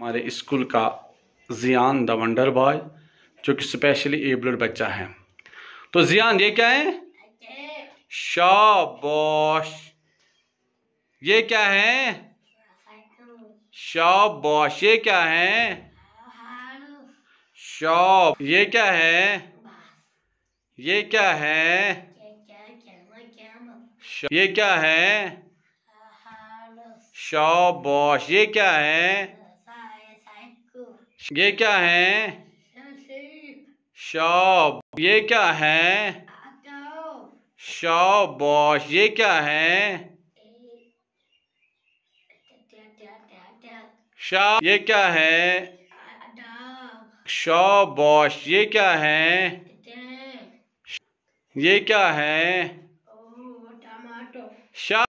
हमारे स्कूल का जियान the wonder boy जो कि स्पेशली एबल्ड बच्चा है तो जियान ये क्या है शाबाश ये क्या है शाबाश ये क्या है शॉप ये क्या है ये क्या है ये क्या है शॉप बॉश ये क्या है ये क्या है शॉप ये क्या है शॉप बॉश ये क्या है शाह ये क्या है शॉ बॉश ये क्या है ये क्या है शाह